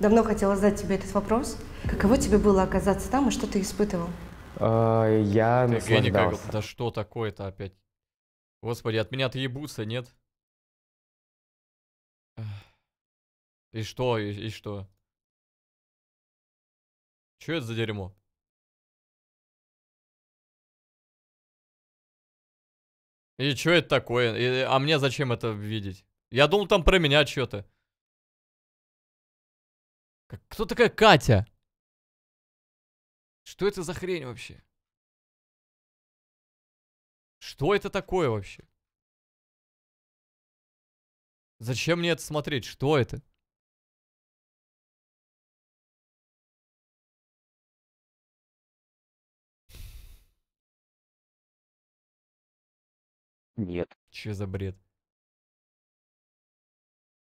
Давно хотела задать тебе этот вопрос. Каково тебе было оказаться там и что ты испытывал? А, я наслаждался. Да что такое-то опять? Господи, от меня-то ебутся, нет? И что, и, и что? Че это за дерьмо? И что это такое? И, а мне зачем это видеть? Я думал, там про меня что-то. Кто такая Катя? Что это за хрень вообще? Что это такое вообще? Зачем мне это смотреть? Что это? Нет. Че за бред?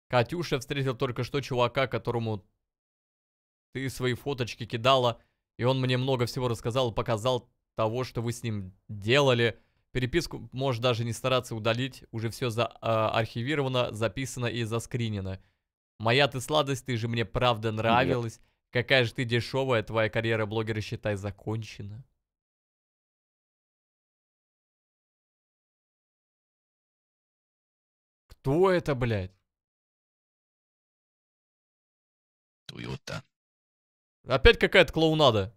Катюша встретил только что чувака, которому ты свои фоточки кидала, и он мне много всего рассказал, показал того, что вы с ним делали. Переписку можешь даже не стараться удалить, уже все заархивировано, а, э, записано и заскринено. Моя ты сладость, ты же мне правда нравилась. Нет. Какая же ты дешевая, твоя карьера блогера, считай, закончена. Кто это, блядь? Туйота. Опять какая-то клоунада.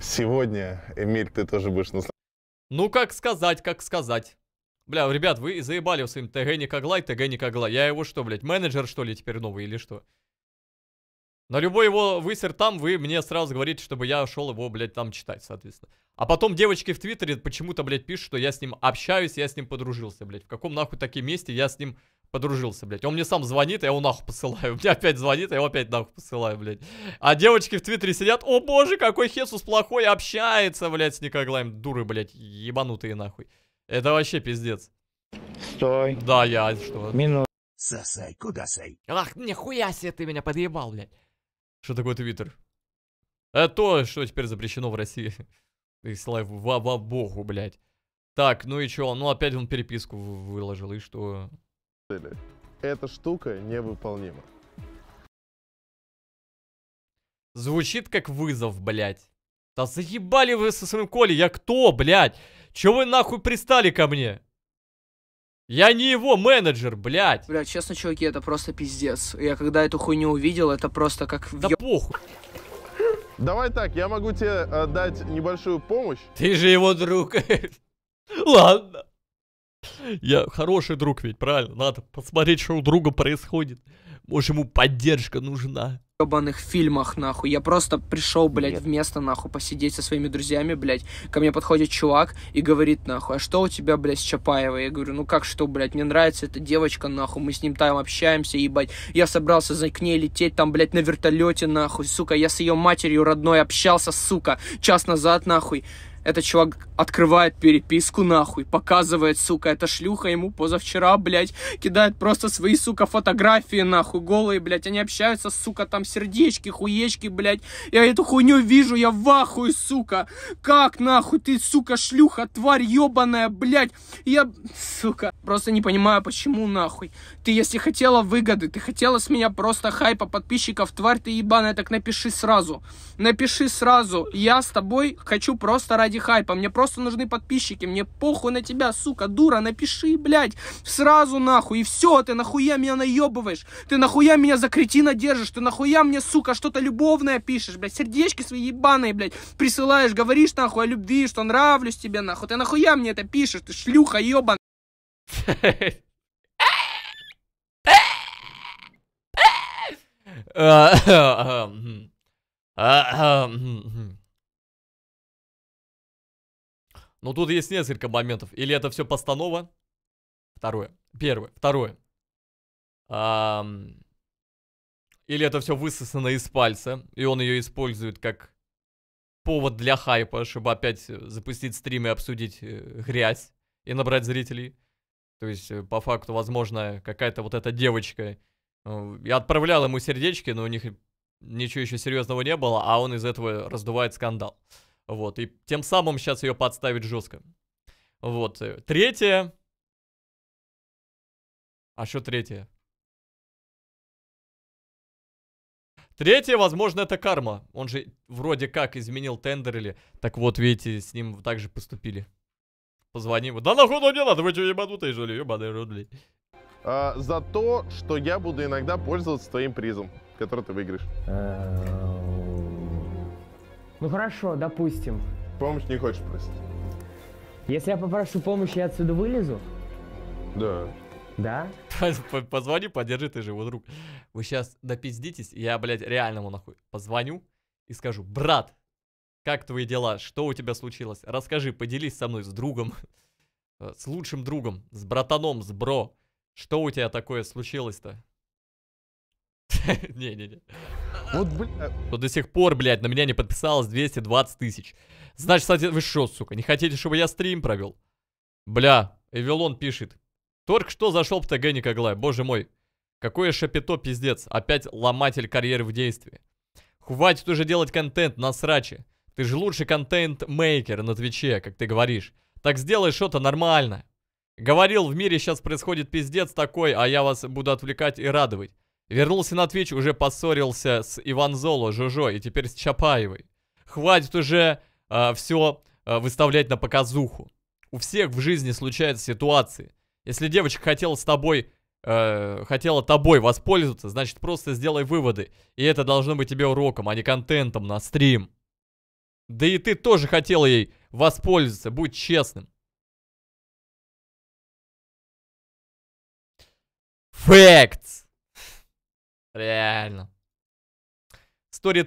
Сегодня, Эмиль, ты тоже будешь наслаждаться. Ну, как сказать, как сказать. Бля, ребят, вы заебали своим ТГ не коглай, ТГ не коглай. Я его что, блядь, менеджер, что ли, теперь новый или что? На любой его высер там вы мне сразу говорите, чтобы я шел его, блядь, там читать, соответственно. А потом девочки в Твиттере почему-то, блядь, пишут, что я с ним общаюсь, я с ним подружился, блядь. В каком нахуй таком месте я с ним подружился, блядь. Он мне сам звонит, я его нахуй посылаю. Мне опять звонит, я его опять нахуй посылаю, блядь. А девочки в Твиттере сидят, о боже, какой Хесус плохой, общается, блядь, с Никоглаем. Дуры, блядь, ебанутые нахуй. Это вообще пиздец. Стой. Да, я что. Минут. Сосай, куда сай? Ах, нихуя себе ты меня подъебал, блядь. Что такое Твиттер? Это а то, что теперь запрещено в России. И слайв ва богу, блядь. Так, ну и чё? Ну опять он переписку выложил, и что? Эта штука невыполнима. Звучит как вызов, блядь. Да заебали вы со своим Коли, я кто, блядь? Чё вы нахуй пристали ко мне? Я не его менеджер, блядь. Блядь, честно, чуваки, это просто пиздец. Я когда эту хуйню увидел, это просто как... Да ё... похуй. Давай так, я могу тебе э, дать небольшую помощь. Ты же его друг. Ладно. Я хороший друг ведь, правильно? Надо посмотреть, что у друга происходит. Может, ему поддержка нужна ебаных фильмах, нахуй. Я просто пришел, блядь, Нет. в место, нахуй, посидеть со своими друзьями, блядь. Ко мне подходит чувак и говорит, нахуй, а что у тебя, блядь, с Чапаевой? Я говорю, ну как что, блядь, мне нравится эта девочка, нахуй, мы с ним там общаемся, ебать. Я собрался за к ней лететь, там, блядь, на вертолете, нахуй, сука. Я с ее матерью родной общался, сука, час назад, нахуй. Этот чувак открывает переписку нахуй, показывает, сука, эта шлюха ему позавчера, блядь, кидает просто свои, сука, фотографии нахуй, голые, блядь, они общаются, сука, там сердечки, хуечки, блядь, я эту хуйню вижу, я в ахуе, сука, как нахуй ты, сука, шлюха, тварь ебаная, блядь, я, сука, просто не понимаю, почему нахуй, ты если хотела выгоды, ты хотела с меня просто хайпа подписчиков, тварь ты ебаная, так напиши сразу, напиши сразу, я с тобой хочу просто ради ради хайпа, мне просто нужны подписчики, мне похуй на тебя, сука, дура, напиши, блядь, сразу нахуй, и все, ты нахуя меня наебываешь, ты нахуя меня за кретина держишь, ты нахуя мне, сука, что-то любовное пишешь, блядь, сердечки свои ебаные, блядь, присылаешь, говоришь нахуй о любви, что нравлюсь тебе, нахуй, ты нахуя мне это пишешь, ты шлюха ебан Uh, uh, uh, uh, Но ну, тут есть несколько моментов. Или это все постанова? Второе. Первое. Второе. Эм... Или это все высосано из пальца, и он ее использует как повод для хайпа, чтобы опять э, запустить стрим и обсудить э, грязь и набрать зрителей. То есть, э, по факту, возможно, какая-то вот эта девочка. Я отправлял ему сердечки, но у них ничего еще серьезного не было, а он из этого раздувает скандал. Вот, и тем самым сейчас ее подставить жестко. Вот, э, третье. А что третье? Третье, возможно, это карма. Он же вроде как изменил тендер или... Так вот, видите, с ним также поступили. Позвони ему. Да нахуй ну не надо, вы что, ебанутые, что ли? Ебаные рудли. А, за то, что я буду иногда пользоваться твоим призом, который ты выиграешь. Э, ну хорошо, допустим. Помощь не хочешь просить? Если я попрошу помощи, я отсюда вылезу? Да. Да? Позвони, подержи, ты же его друг. Вы сейчас допиздитесь, я, блядь, реально ему нахуй позвоню и скажу, брат, как твои дела, что у тебя случилось? Расскажи, поделись со мной, с другом, э, с лучшим другом, с братаном, с бро. Что у тебя такое случилось-то? Не-не-не. Вот, бля... Что до сих пор, блядь, на меня не подписалось 220 тысяч. Значит, кстати, вы что, сука, не хотите, чтобы я стрим провел? Бля, Эвелон пишет. Только что зашел в ТГ Никоглай, боже мой. Какое шапито, пиздец. Опять ломатель карьеры в действии. Хватит уже делать контент на сраче. Ты же лучший контент-мейкер на Твиче, как ты говоришь. Так сделай что-то нормально. Говорил, в мире сейчас происходит пиздец такой, а я вас буду отвлекать и радовать. Вернулся на Твич, уже поссорился с Иван Золо, Жужо и теперь с Чапаевой. Хватит уже э, а, все э, а, выставлять на показуху. У всех в жизни случаются ситуации. Если девочка хотела с тобой, э, хотела тобой воспользоваться, значит просто сделай выводы. И это должно быть тебе уроком, а не контентом на стрим. Да и ты тоже хотела ей воспользоваться, будь честным. Facts! Реально. Story